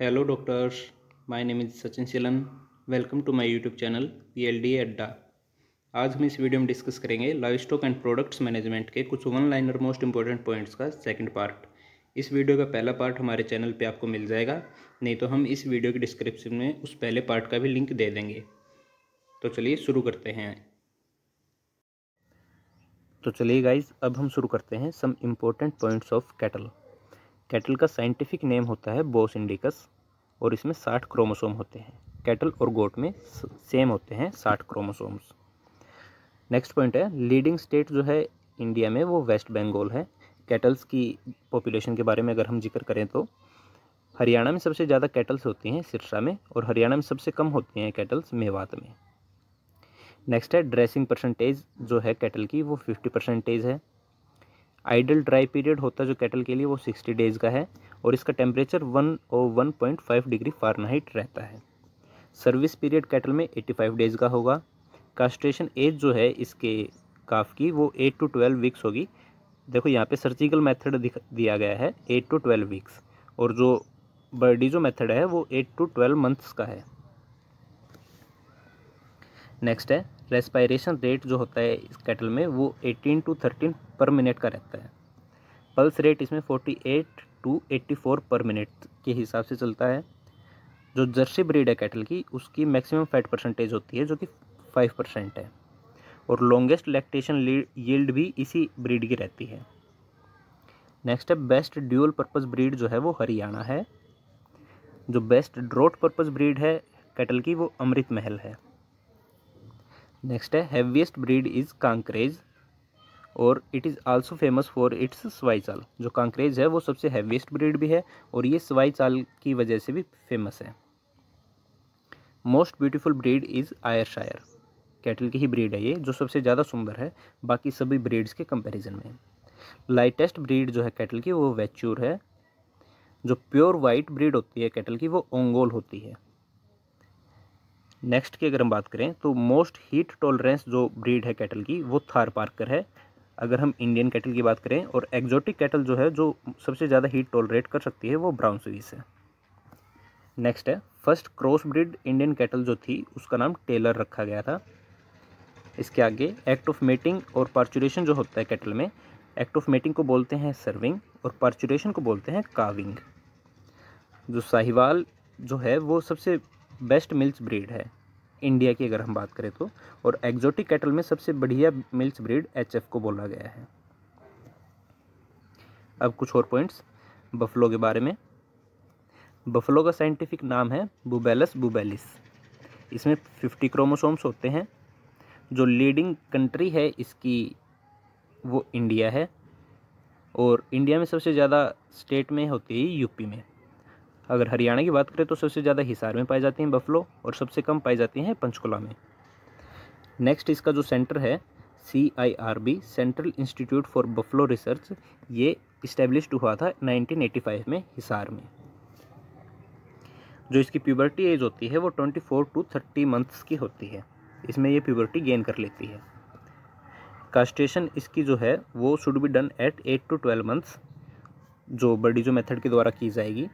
hello doctors my name is Sachin Silan welcome to my YouTube channel P L D Adda आज हम इस video में discuss करेंगे livestock and products management के कुछ one liner most important points का second part इस वीडियो का पहला पार्ट हमारे चैनल पे आपको मिल जाएगा नहीं तो हम इस वीडियो के डिस्क्रिप्शन में उस पहले पार्ट का भी लिंक दे देंगे तो चलिए शुरू करते हैं तो चलिए गाइज अब हम शुरू करते हैं some important points of cattle cattle का साइंटिफिक नेम होता है बोस इंडिकस और इसमें साठ क्रोमोसोम होते हैं कैटल और गोट में सेम होते हैं साठ क्रोमोसोम्स नेक्स्ट पॉइंट है लीडिंग स्टेट जो है इंडिया में वो वेस्ट बंगाल है कैटल्स की पॉपुलेशन के बारे में अगर हम जिक्र करें तो हरियाणा में सबसे ज़्यादा कैटल्स होती हैं सिरसा में और हरियाणा में सबसे कम होती हैं कैटल्स मेवात में नेक्स्ट है ड्रेसिंग परसेंटेज जो है कैटल की वो फिफ्टी परसेंटेज है आइडल ड्राई पीरियड होता है जो कैटल के लिए वो सिक्सटी डेज़ का है और इसका टेम्परेचर वन और one point five degree Fahrenheit रहता है सर्विस पीरियड कैटल में एटी फाइव डेज़ का होगा कास्ट्रेशन एज जो है इसके काफ की वो एट टू ट्वेल्व वीक्स होगी देखो यहाँ पे सर्जिकल मेथड दिया गया है एट टू ट्वेल्व वीक्स और जो बर्डी जो मेथड है वो एट टू ट्वेल्व मंथ्स का है नेक्स्ट है रेस्पायरेशन रेट जो होता है इस कैटल में वो 18 टू 13 पर मिनट का रहता है पल्स रेट इसमें 48 टू 84 पर मिनट के हिसाब से चलता है जो जर्सी ब्रीड है कैटल की उसकी मैक्सिमम फैट परसेंटेज होती है जो कि फाइव परसेंट है और लॉन्गेस्ट लैक्टेशन यील्ड भी इसी ब्रीड की रहती है नेक्स्ट है बेस्ट ड्यूअल पर्पस ब्रीड जो है वो हरियाणा है जो बेस्ट ड्रोट पर्पस ब्रीड है कैटल की वो अमृत महल है नेक्स्ट है हैवीएस्ट ब्रीड इज़ कांकरेज और it is also famous for its सवाई चाल जो कांक्रेज है वो सबसे हैवीएस्ट ब्रीड भी है और ये सवाई चाल की वजह से भी फेमस है most beautiful breed is Ayrshire cattle की ही ब्रीड है ये जो सबसे ज़्यादा सुंदर है बाकी सभी ब्रीड्स के कंपैरिजन में लाइटेस्ट ब्रीड जो है कैटल की वो वैच्यूर है जो प्योर वाइट ब्रीड होती है कैटल की वो ओंगोल होती है नेक्स्ट की अगर हम बात करें तो मोस्ट हीट टॉलरेंस जो ब्रीड है कैटल की वो थार पार्कर है अगर हम इंडियन कैटल की बात करें और एक्जोटिक कैटल जो है जो सबसे ज़्यादा हीट टॉलरेट कर सकती है वो ब्राउन सीरीज है नेक्स्ट है first cross breed Indian cattle जो थी उसका नाम टेलर रखा गया था इसके आगे एक्ट ऑफ मेटिंग और पार्चुरेशन जो होता है कैटल में एक्ट ऑफ मेटिंग को बोलते हैं सर्विंग और पार्चुरेशन को बोलते हैं काविंग जो साहिवाल जो है वो सबसे बेस्ट मिल्स ब्रीड है इंडिया की अगर हम बात करें तो और एग्जोटिक कैटल में सबसे बढ़िया मिल्स ब्रीड एच को बोला गया है अब कुछ और पॉइंट्स बफलो के बारे में बफलो का साइंटिफिक नाम है बुबेलस बुबेलिस इसमें फिफ्टी क्रोमोसोम्स होते हैं जो लीडिंग कंट्री है इसकी वो इंडिया है और इंडिया में सबसे ज़्यादा स्टेट में होती है यूपी में अगर हरियाणा की बात करें तो सबसे ज़्यादा हिसार में पाई जाती हैं बफलो और सबसे कम पाई जाती हैं पंचकुला में नेक्स्ट इसका जो सेंटर है C I R B central institute for buffalo research ये इस्टेब्लिश हुआ था 1985 में हिसार में जो इसकी प्यूबर्टी एज होती है वो 24 टू 30 मंथ्स की होती है इसमें ये प्यूबर्टी गेन कर लेती है कास्टेशन इसकी जो है वो should be done at eight to twelve months जो जो मेथड के द्वारा की जाएगी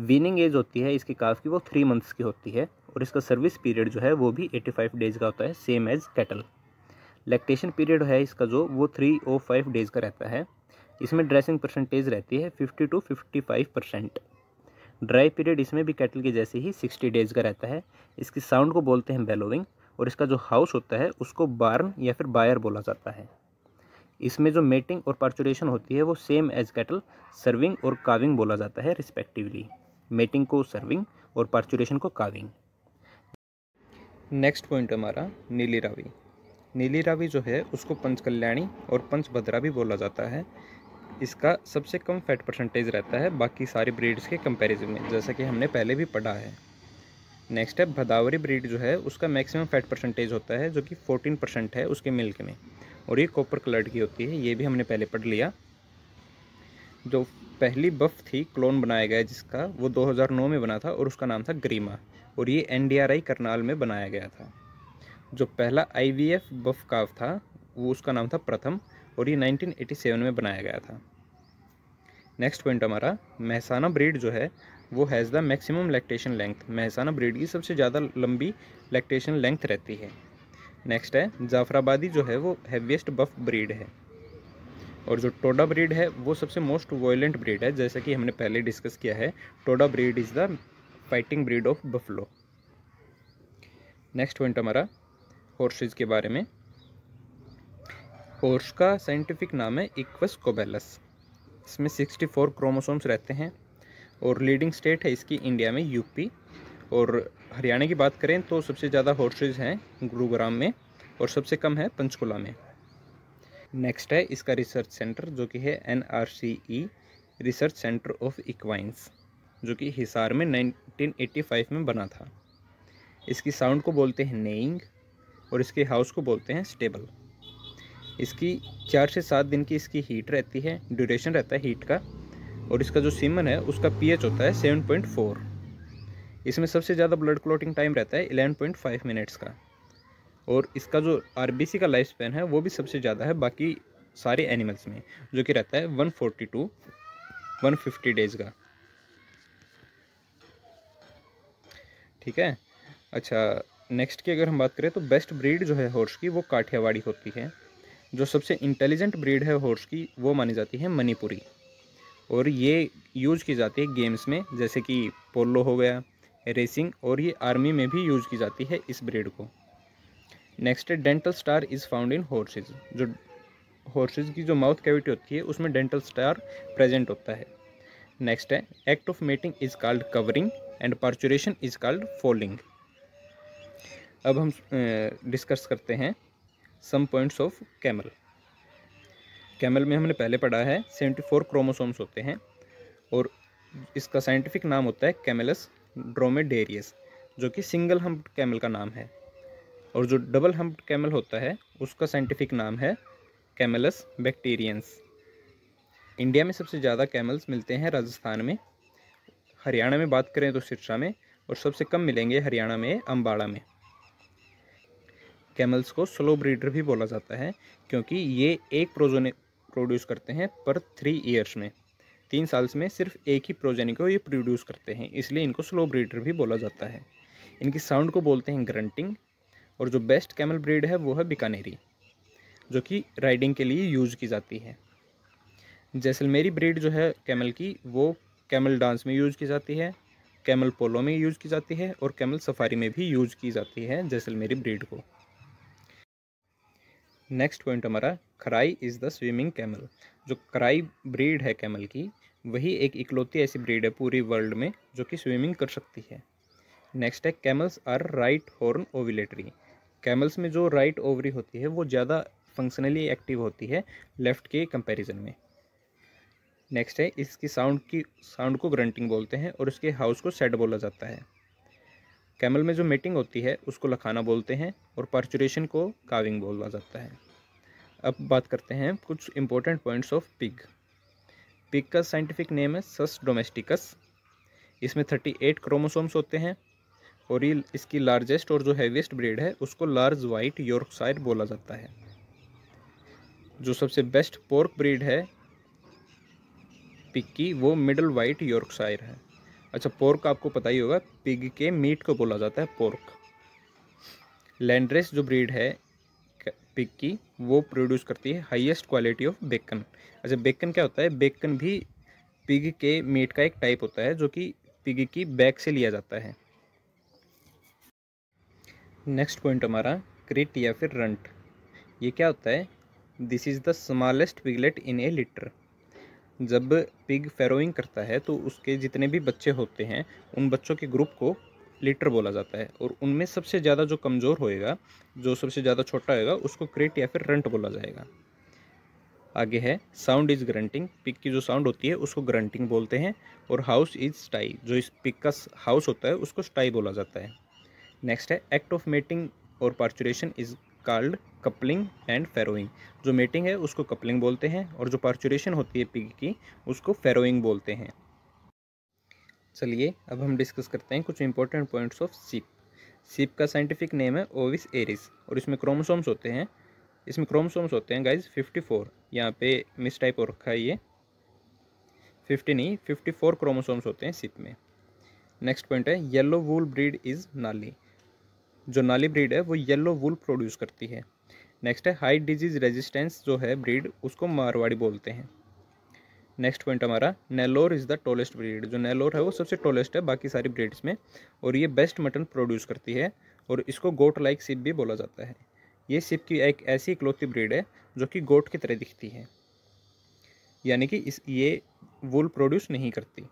विनिंग एज होती है इसके काफ की वो थ्री मंथ्स की होती है और इसका सर्विस पीरियड जो है वो भी एटी फाइव डेज़ का होता है same as cattle lactation period है इसका जो वो थ्री ओ फाइव डेज़ का रहता है इसमें ड्रेसिंग परसेंटेज रहती है fifty to fifty five percent dry period इसमें भी कैटल के जैसे ही सिक्सटी डेज़ का रहता है इसकी साउंड को बोलते हैं बेलोविंग और इसका जो हाउस होता है उसको बार्न या फिर बायर बोला जाता है इसमें जो मेटिंग और पार्चुरेशन होती है वो सेम एज कैटल सर्विंग और काविंग बोला जाता है रिस्पेक्टिवली मेटिंग को सर्विंग और पार्चुरेशन को काविंग नेक्स्ट पॉइंट हमारा नीली रावी नीली रावी जो है उसको पंच कल्याणी और पंच भद्रा भी बोला जाता है इसका सबसे कम फैट परसेंटेज रहता है बाकी सारी ब्रीड्स के कंपैरिजन में जैसा कि हमने पहले भी पढ़ा है नेक्स्ट है भदावरी ब्रीड जो है उसका मैक्सिमम फैट परसेंटेज होता है जो कि 14 परसेंट है उसके मिल्क में और ये कॉपर कलर्ड की होती है ये भी हमने पहले पढ़ लिया जो पहली बफ थी क्लोन बनाया गया जिसका वो 2009 में बना था और उसका नाम था ग्रीमा और ये एनडीआरआई करनाल में बनाया गया था जो पहला आईवीएफ बफ काव था वो उसका नाम था प्रथम और ये 1987 में बनाया गया था नेक्स्ट पॉइंट हमारा महसाना ब्रीड जो है वो has the maximum lactation length Mehsana breed की सबसे ज़्यादा लंबी लैक्टेशन लेंथ रहती है नेक्स्ट है जाफराबादी जो है वो हैवीएस्ट बफ ब्रीड है और जो टोडा ब्रीड है वो सबसे मोस्ट वॉयलेंट ब्रीड है जैसा कि हमने पहले डिस्कस किया है Toda breed is the fighting breed of buffalo next point हमारा हॉर्सेज के बारे में हॉर्स का साइंटिफिक नाम है इक्वस कोबेलस इसमें सिक्सटी फोर क्रोमोसोम्स रहते हैं और लीडिंग स्टेट है इसकी इंडिया में यूपी और हरियाणा की बात करें तो सबसे ज़्यादा हॉर्सेज हैं गुरुग्राम में और सबसे कम है पंचकुला में नेक्स्ट है इसका रिसर्च सेंटर जो कि है N R C E research centre of equines जो कि हिसार में 1985 में बना था इसकी साउंड को बोलते हैं नेइंग और इसके हाउस को बोलते हैं स्टेबल इसकी चार से सात दिन की इसकी हीट रहती है ड्यूरेशन रहता है हीट का और इसका जो सीमन है उसका पीएच होता है सेवन पॉइंट फोर इसमें सबसे ज़्यादा ब्लड क्लोटिंग टाइम रहता है एलेवन पॉइंट फाइव मिनट्स का और इसका जो आर का लाइफ स्पैन है वो भी सबसे ज़्यादा है बाकी सारे एनिमल्स में जो कि रहता है वन वन फिफ्टी डेज़ का ठीक है अच्छा नेक्स्ट की अगर हम बात करें तो बेस्ट ब्रीड जो है हॉर्स की वो काठियावाड़ी होती है जो सबसे इंटेलिजेंट ब्रीड है हॉर्स की वो मानी जाती है मणिपुरी और ये यूज की जाती है गेम्स में जैसे कि पोलो हो गया रेसिंग और ये आर्मी में भी यूज की जाती है इस ब्रीड को नेक्स्ट है dental star is found in horses जो हॉर्सेज की जो माउथ कैविटी होती है उसमें डेंटल स्टार प्रेजेंट होता है नेक्स्ट है act of mating is called covering and parturition is called falling अब हम डिस्कस करते हैं some points of camel camel में हमने पहले पढ़ा है सेवेंटी फोर क्रोमोसोम्स होते हैं और इसका साइंटिफिक नाम होता है कैमेलस ड्रोमेडेरियस जो कि सिंगल हम कैमल का नाम है और जो डबल हम्प कैमल होता है उसका साइंटिफिक नाम है कैमलस बैक्टीरियंस इंडिया में सबसे ज़्यादा कैमल्स मिलते हैं राजस्थान में हरियाणा में बात करें तो सिरसा में और सबसे कम मिलेंगे हरियाणा में अम्बाड़ा में कैमल्स को स्लो ब्रीडर भी बोला जाता है क्योंकि ये एक प्रोजोने प्रोड्यूस करते हैं पर थ्री ईयर्स में तीन साल में सिर्फ एक ही प्रोजेनी को ये प्रोड्यूस करते हैं इसलिए इनको स्लो ब्रीडर भी बोला जाता है इनकी साउंड को बोलते हैं ग्रंटिंग और जो बेस्ट कैमल ब्रीड है वो है बीकानेरी जो कि राइडिंग के लिए यूज की जाती है जैसलमेरी ब्रीड जो है कैमल की वो कैमल डांस में यूज की जाती है कैमल पोलो में यूज की जाती है और कैमल सफारी में भी यूज की जाती है जैसलमेरी ब्रीड को नेक्स्ट पॉइंट हमारा Kharai is the swimming camel जो कराई ब्रीड है कैमल की वही एक इकलौती ऐसी ब्रीड है पूरी वर्ल्ड में जो कि स्विमिंग कर सकती है नेक्स्ट है camels are right horn ovulatory camels में जो राइट ओवरी होती है वो ज़्यादा फंक्शनली एक्टिव होती है लेफ़्ट के कंपैरिजन में नेक्स्ट है इसकी साउंड की साउंड को ग्रंटिंग बोलते हैं और इसके हाउस को सेट बोला जाता है कैमल में जो मेटिंग होती है उसको लखाना बोलते हैं और पार्चुरेशन को काविंग बोला जाता है अब बात करते हैं कुछ important points of pig pig का साइंटिफिक नेम है सस डोमेस्टिकस इसमें थर्टी एट क्रोमोसोम्स होते हैं और ये इसकी लार्जेस्ट और जो हैवीस्ट ब्रीड है उसको लार्ज वाइट यॉर्कशायर बोला जाता है जो सबसे बेस्ट पोर्क ब्रीड है पिग की वो मिडल वाइट यॉर्कशायर है अच्छा पोर्क आपको पता ही होगा पिग के मीट को बोला जाता है पोर्क लैंड्रेस जो ब्रीड है पिग की वो प्रोड्यूस करती है हाईएस्ट क्वालिटी ऑफ बेकन अच्छा बेकन क्या होता है बेकन भी पिग के मीट का एक टाइप होता है जो कि पिग की बैक से लिया जाता है नेक्स्ट पॉइंट हमारा क्रिट या फिर रंट ये क्या होता है this is the smallest piglet in a litter जब पिग फेरोइंग करता है तो उसके जितने भी बच्चे होते हैं उन बच्चों के ग्रुप को लीटर बोला जाता है और उनमें सबसे ज़्यादा जो कमज़ोर होएगा जो सबसे ज़्यादा छोटा होएगा उसको क्रिट या फिर रंट बोला जाएगा आगे है साउंड इज़ ग्रंटिंग पिक की जो साउंड होती है उसको ग्रंटिंग बोलते हैं और हाउस इज़ स्टाई जो इस पिक का हाउस होता है उसको स्टाई बोला जाता है नेक्स्ट है एक्ट ऑफ मेटिंग और parturition is called coupling and farrowing जो मेटिंग है उसको कपलिंग बोलते हैं और जो पार्चुरेशन होती है पिग की उसको फेरोइंग बोलते हैं चलिए अब हम डिस्कस करते हैं कुछ इंपॉर्टेंट पॉइंट्स ऑफ सीप सीप का साइंटिफिक नेम है ओविस एरिस और इसमें क्रोमोसोम्स होते हैं इसमें क्रोमोसोम्स होते हैं गाइज 54 फोर यहाँ पे मिस टाइप और रखा है ये 50 नहीं 54 क्रोमोसोम्स होते हैं सिप में नेक्स्ट पॉइंट है yellow wool breed is Nali जो नाली ब्रीड है वो येलो वुल प्रोड्यूस करती है नेक्स्ट है हाई डिजीज रेजिस्टेंस जो है ब्रीड उसको मारवाड़ी बोलते हैं नेक्स्ट पॉइंट हमारा Nellore is the tallest breed जो नेलोर है वो सबसे टोलेस्ट है बाकी सारी ब्रीड्स में और ये बेस्ट मटन प्रोड्यूस करती है और इसको गोट लाइक सिप भी बोला जाता है ये सिप की एक ऐसी इकलौती ब्रीड है जो कि गोट की तरह दिखती है यानी कि इस ये वुल प्रोड्यूस नहीं करती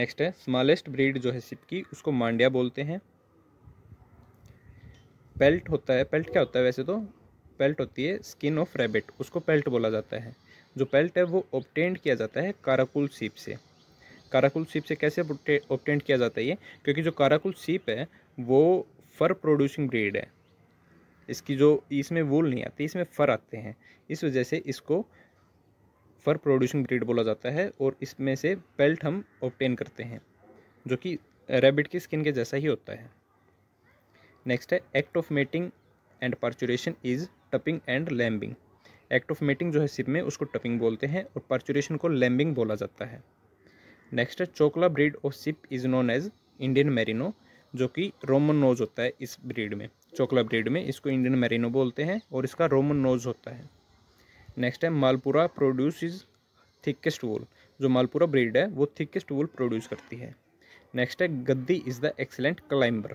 नेक्स्ट है स्मॉलेस्ट ब्रीड जो है सिप की उसको मांड्या बोलते हैं पेल्ट होता है पेल्ट क्या होता है वैसे तो पेल्ट होती है स्किन ऑफ रैबिट उसको पेल्ट बोला जाता है जो पेल्ट है वो ऑप्टेंड किया जाता है काराकुल सीप से काराकुल सीप से कैसे ऑप्टेंड किया जाता है ये क्योंकि जो काराकुल सीप है वो फर प्रोड्यूसिंग ब्रीड है इसकी जो इसमें वूल नहीं आती इसमें फ़र आते हैं इस वजह से इसको फर प्रोड्यूसिंग ब्रीड बोला जाता है और इसमें से पेल्ट हम ऑप्टेन करते हैं जो कि रैबिट की स्किन के जैसा ही होता है नेक्स्ट है act of mating and parturition is tupping and lambing act of mating जो है सिप में उसको टपिंग बोलते हैं और परचुरेशन को लैम्बिंग बोला जाता है नेक्स्ट है Chokla breed of sheep is known as Indian merino जो कि रोमन नोज होता है इस ब्रीड में चोकला ब्रीड में इसको इंडियन मेरिनो बोलते हैं और इसका रोमन नोज होता है नेक्स्ट है Malpura produce is thickest wool जो मालपुरा ब्रीड है वो थिकेस्ट वूल प्रोड्यूस करती है नेक्स्ट है गद्दी इज़ द एक्सेलेंट क्लाइंबर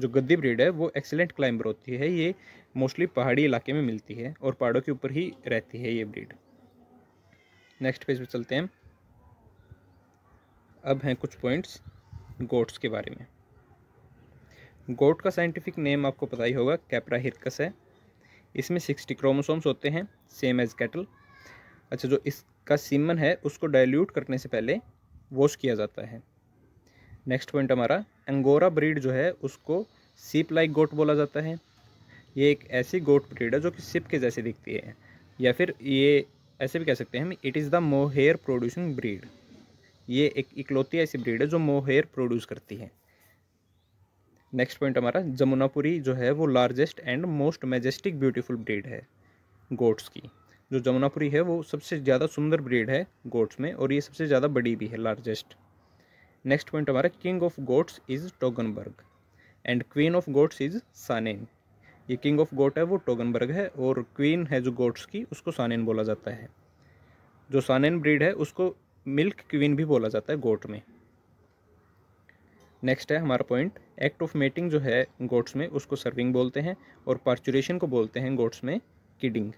जो गद्दी ब्रीड है वो एक्सेलेंट क्लाइंबर होती है ये मोस्टली पहाड़ी इलाके में मिलती है और पहाड़ों के ऊपर ही रहती है ये ब्रीड नेक्स्ट पेज पर चलते हैं अब हैं कुछ पॉइंट्स गोट्स के बारे में गोट का साइंटिफिक नेम आपको पता ही होगा कैपरा हिरकस है इसमें सिक्सटी क्रोमोसोम्स होते हैं सेम एज कैटल अच्छा जो इसका सीमन है उसको डाइल्यूट करने से पहले वॉश किया जाता है नेक्स्ट पॉइंट हमारा एंगोरा ब्रीड जो है उसको सिप लाइक गोट बोला जाता है ये एक ऐसी गोट ब्रीड है जो कि सिप के जैसे दिखती है या फिर ये ऐसे भी कह सकते हैं हम it is the mohair producing breed ये एक इकलौती ऐसी ब्रीड है जो मोहेयर प्रोड्यूस करती है नेक्स्ट पॉइंट हमारा जमुनापुरी जो है वो largest and most majestic beautiful breed है गोट्स की जो जमुनापुरी है वो सबसे ज़्यादा सुंदर ब्रीड है गोट्स में और ये सबसे ज़्यादा बड़ी भी है लार्जेस्ट नेक्स्ट पॉइंट हमारा king of goats is Toggenburg and queen of goats is Saanen ये किंग ऑफ गोट है वो टोगनबर्ग है और क्वीन है जो गोट्स की उसको सानेन बोला जाता है जो सानेन ब्रीड है उसको मिल्क क्वीन भी बोला जाता है गोट में नेक्स्ट है हमारा पॉइंट एक्ट ऑफ मेटिंग जो है गोट्स में उसको सर्विंग बोलते हैं और पार्चुरेशन को बोलते हैं गोट्स में किडिंग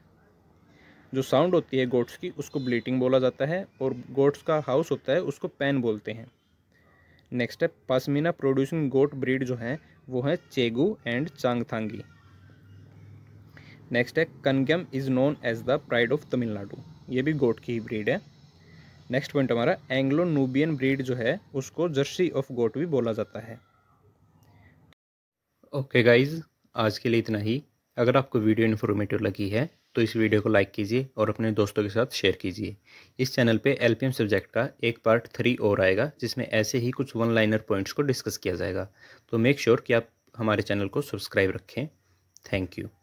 जो साउंड होती है गोट्स की उसको ब्लीटिंग बोला जाता है और गोट्स का हाउस होता है उसको पैन बोलते हैं नेक्स्ट है पश्मीना प्रोड्यूसिंग गोट ब्रीड जो है वो है चेगू एंड चांगथांगी नेक्स्ट है कनगम is known as the pride of Tamil Nadu ये भी गोट की ही ब्रीड है नेक्स्ट पॉइंट हमारा एंग्लो नूबियन ब्रीड जो है उसको जर्सी ऑफ गोट भी बोला जाता है ओके okay गाइज आज के लिए इतना ही अगर आपको वीडियो इन्फॉर्मेटिव लगी है तो इस वीडियो को लाइक कीजिए और अपने दोस्तों के साथ शेयर कीजिए इस चैनल पे एलपीएम सब्जेक्ट का एक पार्ट थ्री और आएगा जिसमें ऐसे ही कुछ वन लाइनर पॉइंट्स को डिस्कस किया जाएगा तो मेक श्योर sure कि आप हमारे चैनल को सब्सक्राइब रखें थैंक यू